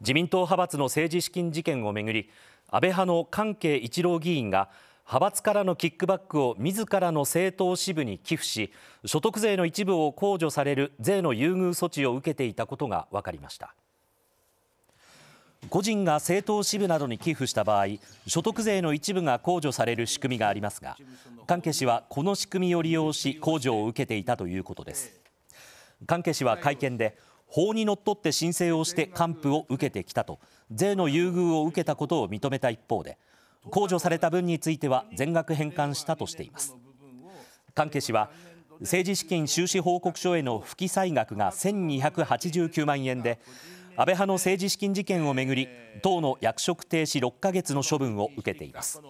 自民党派閥の政治資金事件をめぐり安倍派の関係一郎議員が派閥からのキックバックを自らの政党支部に寄付し所得税の一部を控除される税の優遇措置を受けていたことが分かりました個人が政党支部などに寄付した場合所得税の一部が控除される仕組みがありますが関係氏はこの仕組みを利用し控除を受けていたということです関係氏は会見で法にのっとって申請をして還付を受けてきたと税の優遇を受けたことを認めた一方で控除された分については全額返還したとしています関係氏は政治資金収支報告書への不記載額が1289万円で安倍派の政治資金事件をめぐり党の役職停止6ヶ月の処分を受けています